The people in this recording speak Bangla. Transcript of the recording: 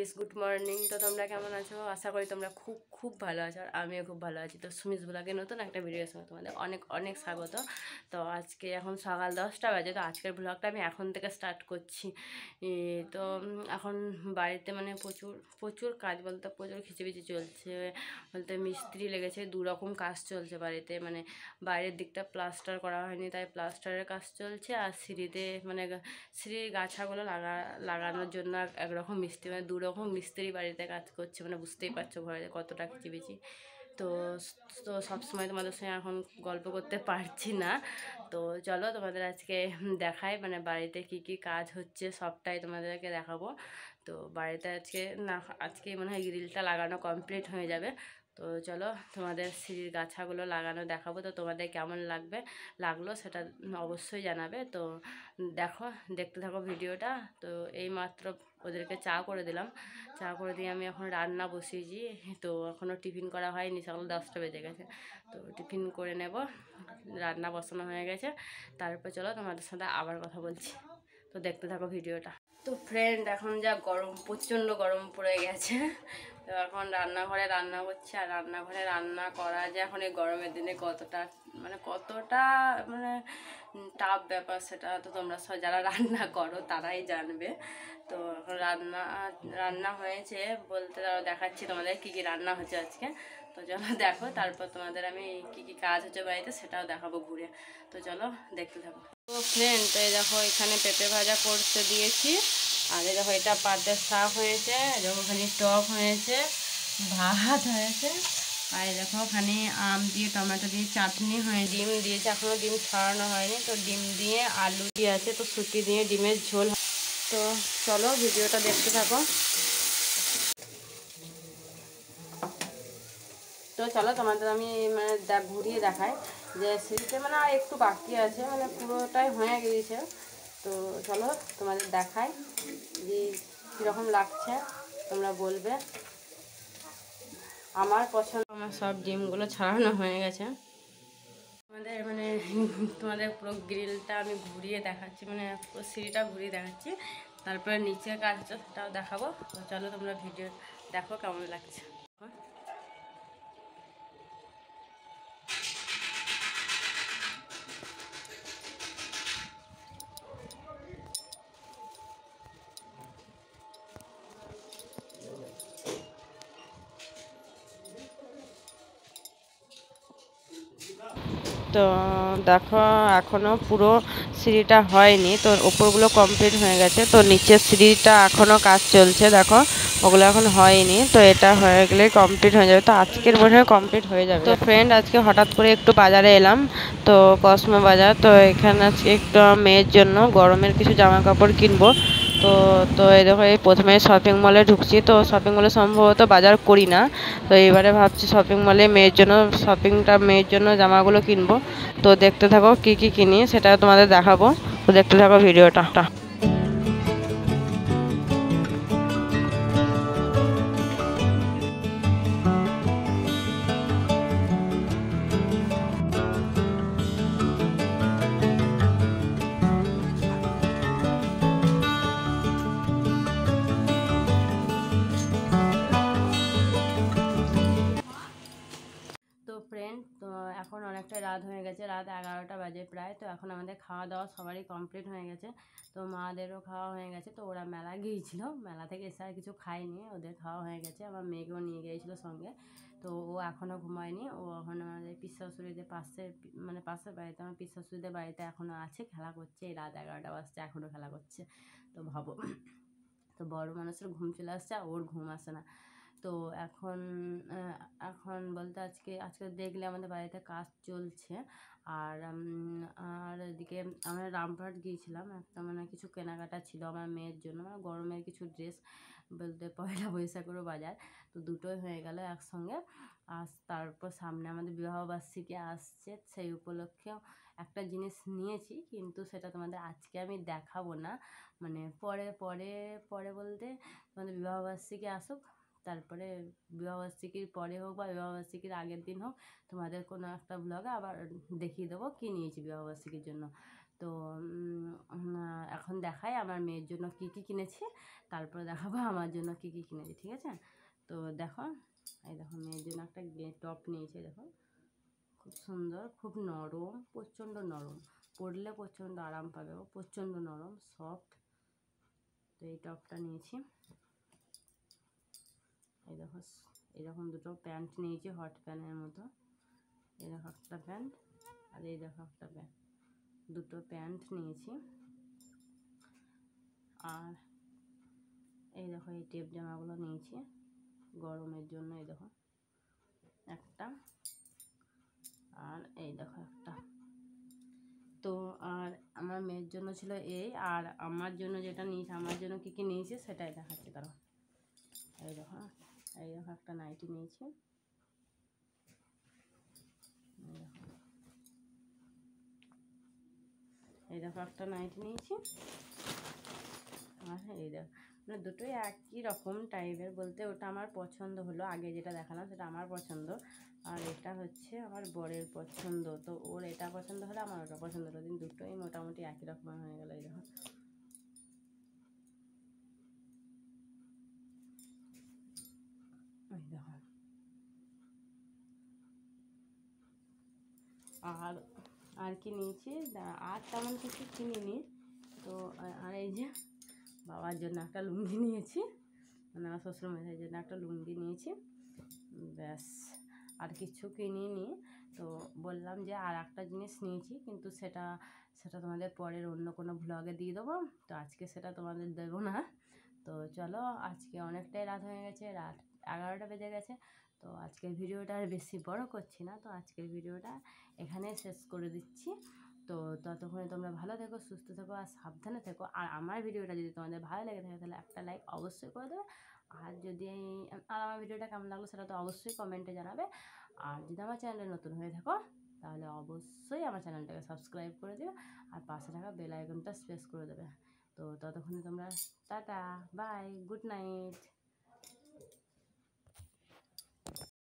ইয়েস গুড মর্নিং তো তোমরা কেমন আছো আশা করি তোমরা খুব খুব ভালো আছো আর আমিও খুব ভালো আছি তো সুমিস ব্লগে নতুন একটা ভিডিও সঙ্গে তোমাদের অনেক অনেক স্বাগত তো আজকে এখন সকাল দশটা বাজে তো আজকের ব্লগটা আমি এখন থেকে স্টার্ট করছি তো এখন বাড়িতে মানে প্রচুর প্রচুর কাজ বলতে প্রচুর খিচিবিচি চলছে বলতে মিস্ত্রি লেগেছে দু রকম কাজ চলছে বাড়িতে মানে বাইরের দিকটা প্লাস্টার করা হয়নি তাই প্লাস্টারের কাজ চলছে আর সিঁড়িতে মানে সিঁড়ির গাছাগুলো লাগা লাগানোর জন্য একরকম মিস্ত্রি মানে দুরকম এখন মিস্ত্রি বাড়িতে কাজ করছে মানে বুঝতেই পারছো ঘরে কতটা কিচিবিচি তো তো সবসময় তোমাদের সঙ্গে এখন গল্প করতে পারছি না তো চলো তোমাদের আজকে দেখাই মানে বাড়িতে কি কি কাজ হচ্ছে সবটাই তোমাদেরকে দেখাবো তো বাড়িতে আজকে না আজকে মনে হয় গ্রিলটা লাগানো কমপ্লিট হয়ে যাবে তো চলো তোমাদের সিঁড়ির গাছাগুলো লাগানো দেখাবো তো তোমাদের কেমন লাগবে লাগলো সেটা অবশ্যই জানাবে তো দেখো দেখতে থাকো ভিডিওটা তো এই মাত্র ওদেরকে চা করে দিলাম চা করে দিয়ে আমি এখন রান্না বসিয়েছি তো এখনও টিফিন করা হয়নি সকাল দশটা বেজে গেছে তো টিফিন করে নেব রান্না বসানো হয়ে গেছে তারপর চলো তোমাদের সাথে আবার কথা বলছি তো দেখতে থাকো ভিডিওটা তো ফ্রেন্ড এখন যা গরম প্রচণ্ড গরম পড়ে গেছে তো এখন রান্নাঘরে রান্না করছি আর রান্নাঘরে রান্না করা যে এখন এই গরমের দিনে কতটা মানে কতটা মানে টাফ ব্যাপার সেটা তো তোমরা সব যারা রান্না করো তারাই জানবে তো এখন রান্না রান্না হয়েছে বলতে দেখাচ্ছি তোমাদের কী কী রান্না হচ্ছে আজকে তো চলো দেখো তারপর তোমাদের আমি কি কি কাজ হচ্ছে বাড়িতে সেটাও দেখাবো ঘুরে তো চলো দেখতে থাকো তো ফ্রেন্ড এই দেখো এখানে পেঁপে ভাজা করতে দিয়েছি আর এই দেখো এটা পাতের শাক হয়েছে খানি টক হয়েছে ভাত হয়েছে আর দেখো খানি আম দিয়ে টমেটো দিয়ে চাটনি হয় ডিম দিয়েছে এখনও ডিম ছড়ানো হয়নি তো ডিম দিয়ে আলু দিয়ে আছে তো সুটি দিয়ে ডিমের ঝোল তো চলো ভিডিওটা দেখতে থাকো তো চলো তোমাদের আমি মানে ঘুরিয়ে দেখাই যে সিঁড়িতে মানে আর একটু বাকি আছে মানে পুরোটাই হয়ে গিয়েছে তো চলো তোমাদের দেখাই যে কীরকম লাগছে তোমরা বলবে আমার পছন্দ আমার সব ডিমগুলো ছাড়ানো হয়ে গেছে তোমাদের মানে তোমাদের পুরো গ্রিলটা আমি ঘুরিয়ে দেখাচ্ছি মানে পুরো সিঁড়িটা ঘুরিয়ে দেখাচ্ছি তারপরে নিচের কাজটাও দেখাবো তো চলো তোমরা ভিডিও দেখো কেমন লাগছে তো দেখো এখনও পুরো সিঁড়িটা হয়নি তো ওপরগুলো কমপ্লিট হয়ে গেছে তো নিচের সিঁড়িটা এখনও কাজ চলছে দেখো ওগুলো এখন হয়নি তো এটা হয়ে গেলে কমপ্লিট হয়ে যাবে তো আজকের মনে হয় কমপ্লিট হয়ে যাবে তো ফ্রেন্ড আজকে হঠাৎ করে একটু বাজারে এলাম তো কসমো বাজার তো এখানে আজকে একটু মেয়ের জন্য গরমের কিছু জামা কাপড় কিনবো তো তো এই দেখো এই প্রথমে শপিং মলে ঢুকছি তো শপিং মলে সম্ভবত বাজার করি না তো এবারে ভাবছি শপিং মলে মেয়ের জন্য শপিংটা মেয়ের জন্য জামাগুলো কিনবো তো দেখতে থাকো কি কি কিনি সেটা তোমাদের দেখাবো তো দেখতে থাকো ভিডিওটা এখন অনেকটা রাত হয়ে গেছে রাত এগারোটা বাজে প্রায় তো এখন আমাদের খাওয়া দাওয়া সবারই কমপ্লিট হয়ে গেছে তো মাদেরও খাওয়া হয়ে গেছে তো ওরা মেলা গিয়েছিল মেলা থেকে এসে আর কিছু খায়নি ওদের খাওয়া হয়ে গেছে আমার মেয়েকেও নিয়ে গিয়েছিলো সঙ্গে তো ও এখনও ঘুমায়নি ও এখন আমাদের পিসাশুড়িদের পাশে মানে পাশের বাড়িতে আমার পিসাশুড়িদের বাড়িতে এখনও আছে খেলা করছে এই রাত এগারোটা বাজছে এখনও খেলা করছে তো ভাবো তো বড় মানুষের ঘুম চলে আসছে আর ওর ঘুম আসে না তো এখন আজকে আজকে দেখলে আমাদের বাড়িতে কাজ চলছে আর আর এদিকে আমরা রামপুরহাট গিয়েছিলাম একটা মানে কিছু কেনাকাটা ছিল আমার মেয়ের জন্য মানে গরমের কিছু ড্রেস বলতে পয়লা বৈশাখেরও বাজার তো দুটোই হয়ে গেল একসঙ্গে আর তারপর সামনে আমাদের বিবাহবার্ষিকী আসছে সেই উপলক্ষেও একটা জিনিস নিয়েছি কিন্তু সেটা তোমাদের আজকে আমি দেখাবো না মানে পরে পরে পরে বলতে তোমাদের বিবাহবার্ষিকী আসুক তারপরে বিবাহবার্ষিকীর পরে হোক বা বিবাহবার্ষিকীর আগের দিন হোক তোমাদের কোনো একটা ব্লগে আবার দেখিয়ে দেবো কী নিয়েছি বিবাহবার্ষিকীর জন্য তো এখন দেখাই আমার মেয়ের জন্য কি কি কিনেছি তারপরে দেখাবো আমার জন্য কি কি কিনেছি ঠিক আছে তো দেখো এই দেখো মেয়ের জন্য একটা টপ নিয়েছে দেখো খুব সুন্দর খুব নরম প্রচণ্ড নরম পরলে প্রচণ্ড আরাম পাবে প্রচণ্ড নরম সফট তো এই টপটা নিয়েছি এই দেখো এরকম দুটো প্যান্ট নিয়েছি হট প্যান্টের মতো এই দেখো একটা প্যান্ট আর এই দেখো একটা প্যান্ট দুটো প্যান্ট নিয়েছি আর এই দেখো এই টেপ জামাগুলো নিয়েছি গরমের জন্য এই দেখো একটা আর এই দেখো একটা তো আর আমার মেয়ের জন্য ছিল এই আর আমার জন্য যেটা নিয়েছে আমার জন্য কী কী নিয়েছে সেটাই দেখাচ্ছে তারা এই দেখো এই দেখো একটা নাইটি নিয়েছি এই দেখো একটা নাইটি নিয়েছি আর এই দেখো মানে দুটোই একই রকম টাইপের বলতে ওটা আমার পছন্দ হলো আগে যেটা দেখালাম সেটা আমার পছন্দ আর এটা হচ্ছে আমার বরের পছন্দ তো ওর এটা পছন্দ হলো আমার ওটা পছন্দ হলো দুটোই মোটামুটি একই রকম হয়ে গেলো এই দেখো আর আর কি নিয়েছি আর তেমন কিছু কিনিনি তো আর এই যে বাবার জন্য একটা লুঙ্গি নিয়েছি মানে আমার শ্বশুরমশাইয়ের জন্য একটা লুঙ্গি নিয়েছি ব্যাস আর কিছু কিনিনি তো বললাম যে আর একটা জিনিস নিয়েছি কিন্তু সেটা সেটা তোমাদের পরের অন্য কোনো ভ্লগে দিয়ে দেবো তো আজকে সেটা তোমাদের দেবো না তো চলো আজকে অনেকটাই রাত হয়ে গেছে রাত এগারোটা বেজে গেছে তো আজকের ভিডিওটা আর বেশি বড় করছি না তো আজকের ভিডিওটা এখানে শেষ করে দিচ্ছি তো ততক্ষণে তোমরা ভালো থেকো সুস্থ থেকো আর সাবধানে থেকো আর আমার ভিডিওটা যদি তোমাদের ভালো লেগে থাকে তাহলে একটা লাইক অবশ্যই করে দেবে আর যদি আর আমার ভিডিওটা কেমন লাগলো সেটা তো অবশ্যই কমেন্টে জানাবে আর যদি আমার চ্যানেলে নতুন হয়ে থাকো তাহলে অবশ্যই আমার চ্যানেলটাকে সাবস্ক্রাইব করে দিও আর পাশে থাকা বেল আইকনটা প্রেস করে দেবে তো ততক্ষণে তোমরা টাটা বাই গুড নাইট